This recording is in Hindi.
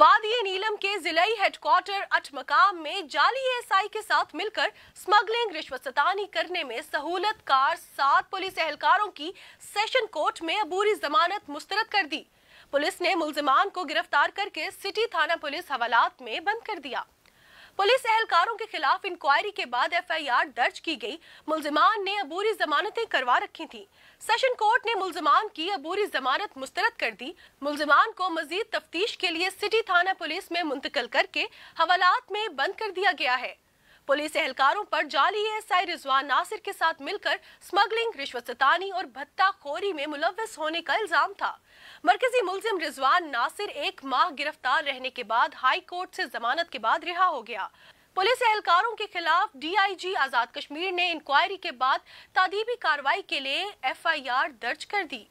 वादी नीलम के जिले हेडक्वार्टर अटमकाम में जाली एसआई के साथ मिलकर स्मगलिंग रिश्वत सतानी करने में सहूलत कार सात पुलिस एहलकारों की सेशन कोर्ट में अबूरी जमानत मुस्तरद कर दी पुलिस ने मुलजमान को गिरफ्तार करके सिटी थाना पुलिस हवालात में बंद कर दिया पुलिस एहलकारों के खिलाफ इंक्वायरी के बाद एफआईआर दर्ज की गई मुलजमान ने अबूरी जमानतें करवा रखी थी सेशन कोर्ट ने मुलजमान की अबूरी जमानत मुस्तरद कर दी मुलजमान को मजीद तफ्तीश के लिए सिटी थाना पुलिस में मुंतकल करके हवालात में बंद कर दिया गया है पुलिस एहलकारों पर जाली एएसआई रिजवान नासिर के साथ मिलकर स्मगलिंग रिश्वत सतानी और भत्ताखोरी में मुलविस होने का इल्जाम था मरकजी मुलजिम रिजवान नासिर एक माह गिरफ्तार रहने के बाद हाई कोर्ट से जमानत के बाद रिहा हो गया पुलिस एहलकारों के खिलाफ डीआईजी आजाद कश्मीर ने इंक्वायरी के बाद तादीबी कार्रवाई के लिए एफआईआर दर्ज कर दी